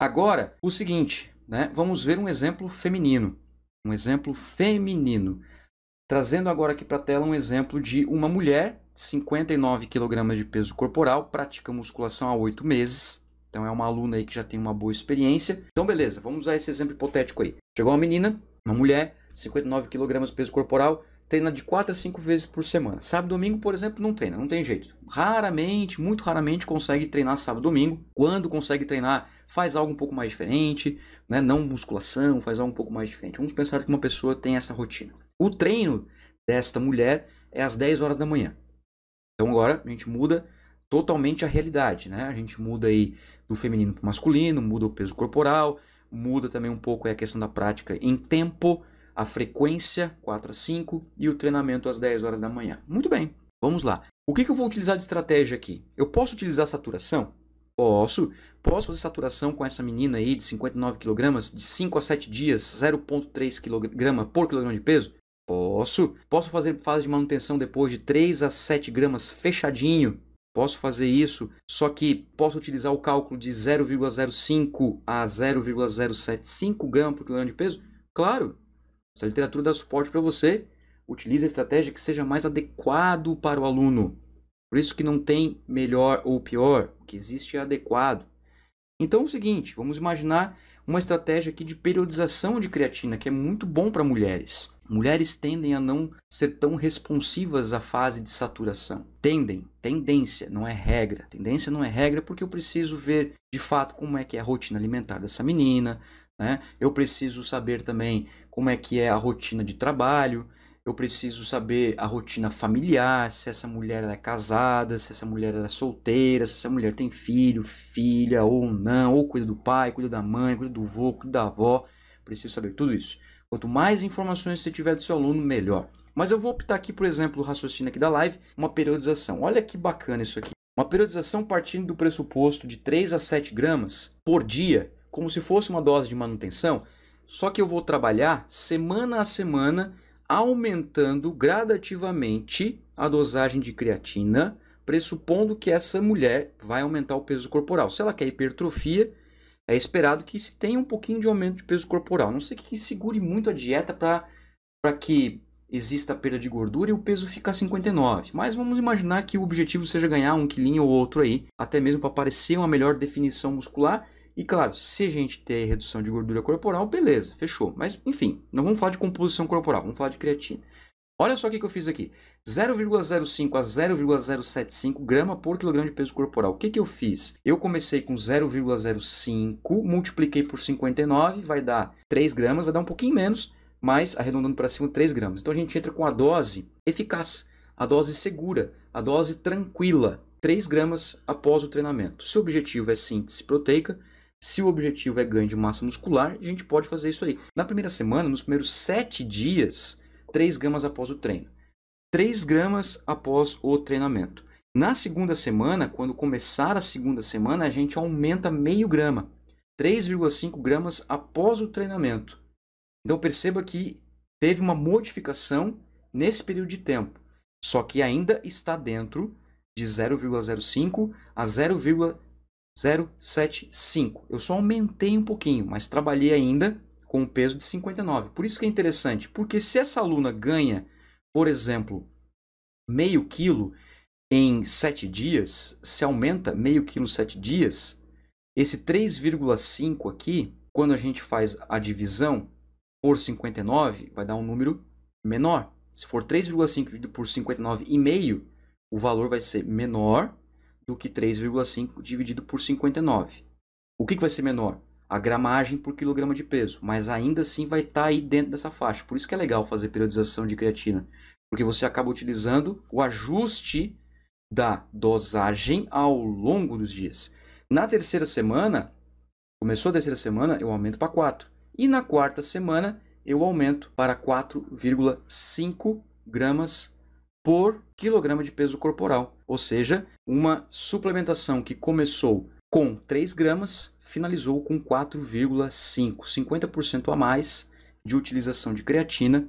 Agora, o seguinte, né? Vamos ver um exemplo feminino. Um exemplo feminino. Trazendo agora aqui para a tela um exemplo de uma mulher, 59 kg de peso corporal, pratica musculação há oito meses. Então é uma aluna aí que já tem uma boa experiência. Então beleza, vamos usar esse exemplo hipotético aí. Chegou uma menina, uma mulher, 59 kg de peso corporal, treina de 4 a 5 vezes por semana. Sábado domingo, por exemplo, não treina, não tem jeito. Raramente, muito raramente consegue treinar sábado domingo. Quando consegue treinar, faz algo um pouco mais diferente, né? não musculação, faz algo um pouco mais diferente. Vamos pensar que uma pessoa tem essa rotina. O treino desta mulher é às 10 horas da manhã. Então agora a gente muda totalmente a realidade, né? A gente muda aí do feminino para o masculino, muda o peso corporal, muda também um pouco a questão da prática em tempo, a frequência 4 a 5 e o treinamento às 10 horas da manhã. Muito bem, vamos lá. O que, que eu vou utilizar de estratégia aqui? Eu posso utilizar saturação? Posso. Posso fazer saturação com essa menina aí de 59 kg, de 5 a 7 dias, 0,3 kg por quilograma de peso? Posso. Posso fazer fase de manutenção depois de 3 a 7 gramas fechadinho. Posso fazer isso, só que posso utilizar o cálculo de 0,05 a 0,075 gramas por quilograma de peso? Claro, essa literatura dá suporte para você. Utilize a estratégia que seja mais adequado para o aluno. Por isso que não tem melhor ou pior, o que existe é adequado. Então é o seguinte, vamos imaginar uma estratégia aqui de periodização de creatina, que é muito bom para mulheres. Mulheres tendem a não ser tão responsivas à fase de saturação. Tendem, tendência, não é regra. Tendência não é regra porque eu preciso ver de fato como é que é a rotina alimentar dessa menina, né? Eu preciso saber também como é que é a rotina de trabalho, eu preciso saber a rotina familiar, se essa mulher é casada, se essa mulher é solteira, se essa mulher tem filho, filha ou não, ou cuida do pai, cuida da mãe, cuida do avô, cuida da avó, preciso saber tudo isso. Quanto mais informações você tiver do seu aluno, melhor. Mas eu vou optar aqui, por exemplo, o raciocínio aqui da live, uma periodização. Olha que bacana isso aqui. Uma periodização partindo do pressuposto de 3 a 7 gramas por dia, como se fosse uma dose de manutenção, só que eu vou trabalhar semana a semana, aumentando gradativamente a dosagem de creatina, pressupondo que essa mulher vai aumentar o peso corporal. Se ela quer hipertrofia, é esperado que se tenha um pouquinho de aumento de peso corporal. Não sei que segure muito a dieta para que exista perda de gordura e o peso ficar 59. Mas vamos imaginar que o objetivo seja ganhar um quilinho ou outro aí, até mesmo para aparecer uma melhor definição muscular e claro, se a gente ter redução de gordura corporal, beleza, fechou. Mas enfim, não vamos falar de composição corporal, vamos falar de creatina. Olha só o que, eu fiz aqui. 0,05 a 0,075 grama por quilograma de peso corporal. O que, que eu fiz? Eu comecei com 0,05, multipliquei por 59, vai dar 3 gramas, vai dar um pouquinho menos, mas arredondando para cima 3 gramas. Então a gente entra com a dose eficaz, a dose segura, a dose tranquila, 3 gramas após o treinamento. Se o objetivo é síntese proteica, se o objetivo é ganho de massa muscular, a gente pode fazer isso aí. Na primeira semana, nos primeiros 7 dias, 3 gramas após o treino. 3 gramas após o treinamento. Na segunda semana, quando começar a segunda semana, a gente aumenta meio grama, 3,5 gramas após o treinamento. Então perceba que teve uma modificação nesse período de tempo, só que ainda está dentro de 0,05 a 0,5 0,75. Eu só aumentei um pouquinho, mas trabalhei ainda com um peso de 59. Por isso que é interessante, porque se essa aluna ganha, por exemplo, meio quilo em 7 dias, se aumenta meio quilo em 7 dias, esse 3,5 aqui, quando a gente faz a divisão por 59, vai dar um número menor. Se for 3,5 dividido por 59,5, o valor vai ser menor do que 3,5 dividido por 59. O que, que vai ser menor? A gramagem por quilograma de peso, mas ainda assim vai estar tá aí dentro dessa faixa. Por isso que é legal fazer periodização de creatina, porque você acaba utilizando o ajuste da dosagem ao longo dos dias. Na terceira semana, começou a terceira semana, eu aumento para 4. E na quarta semana, eu aumento para 4,5 gramas por quilograma de peso corporal, ou seja, uma suplementação que começou com 3 gramas finalizou com 4,5, 50% a mais de utilização de creatina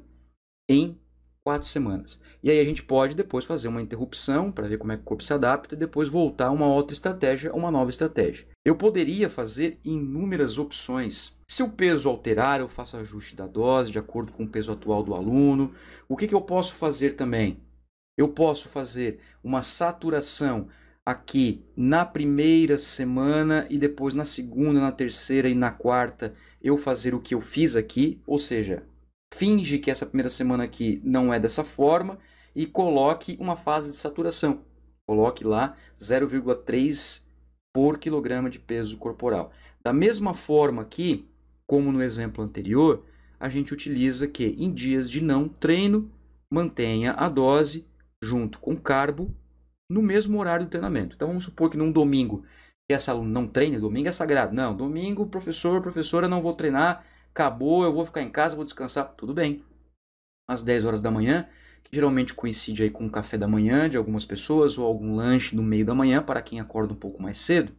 em 4 semanas. E aí a gente pode depois fazer uma interrupção para ver como é que o corpo se adapta e depois voltar a uma outra estratégia, uma nova estratégia. Eu poderia fazer inúmeras opções. Se o peso alterar, eu faço ajuste da dose de acordo com o peso atual do aluno. O que, que eu posso fazer também? Eu posso fazer uma saturação aqui na primeira semana e depois na segunda, na terceira e na quarta eu fazer o que eu fiz aqui, ou seja, finge que essa primeira semana aqui não é dessa forma e coloque uma fase de saturação. Coloque lá 0,3 por quilograma de peso corporal. Da mesma forma que, como no exemplo anterior, a gente utiliza que em dias de não treino mantenha a dose junto com carbo no mesmo horário do treinamento. Então vamos supor que num domingo essa aluna não treine, domingo é sagrado. Não, domingo, professor, professora, não vou treinar, acabou, eu vou ficar em casa, vou descansar, tudo bem. Às 10 horas da manhã, que geralmente coincide aí com o café da manhã de algumas pessoas ou algum lanche no meio da manhã para quem acorda um pouco mais cedo.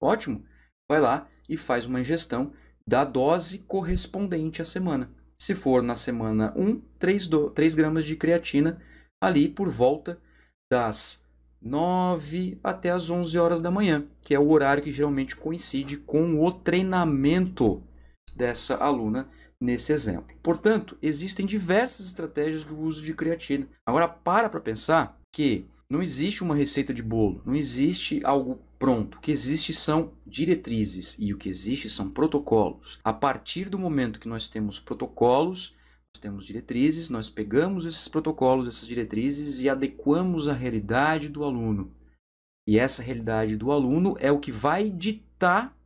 Ótimo. Vai lá e faz uma ingestão da dose correspondente à semana. Se for na semana 1, 3, 3 gramas de creatina ali por volta das 9 até as 11 horas da manhã, que é o horário que geralmente coincide com o treinamento dessa aluna nesse exemplo. Portanto, existem diversas estratégias do uso de creatina. Agora para para pensar que não existe uma receita de bolo, não existe algo pronto. O que existe são diretrizes e o que existe são protocolos. A partir do momento que nós temos protocolos, temos diretrizes, nós pegamos esses protocolos, essas diretrizes e adequamos à realidade do aluno. E essa realidade do aluno é o que vai ditar,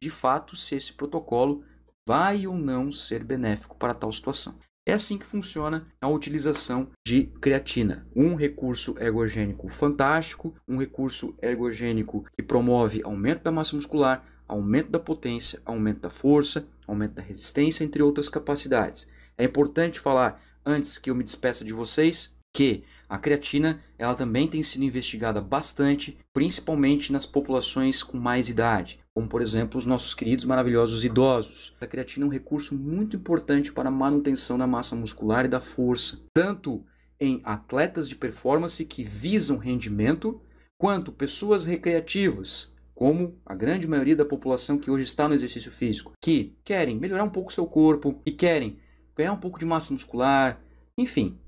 de fato, se esse protocolo vai ou não ser benéfico para tal situação. É assim que funciona a utilização de creatina. Um recurso ergogênico fantástico, um recurso ergogênico que promove aumento da massa muscular, aumento da potência, aumento da força, aumento da resistência, entre outras capacidades. É importante falar, antes que eu me despeça de vocês, que a creatina ela também tem sido investigada bastante, principalmente nas populações com mais idade, como por exemplo os nossos queridos maravilhosos idosos. A creatina é um recurso muito importante para a manutenção da massa muscular e da força, tanto em atletas de performance que visam rendimento, quanto pessoas recreativas, como a grande maioria da população que hoje está no exercício físico, que querem melhorar um pouco seu corpo e querem pé, um pouco de massa muscular, enfim,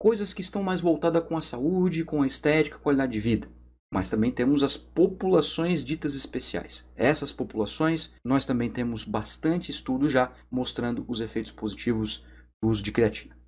coisas que estão mais voltadas com a saúde, com a estética, qualidade de vida. Mas também temos as populações ditas especiais. Essas populações, nós também temos bastante estudo já mostrando os efeitos positivos do uso de creatina.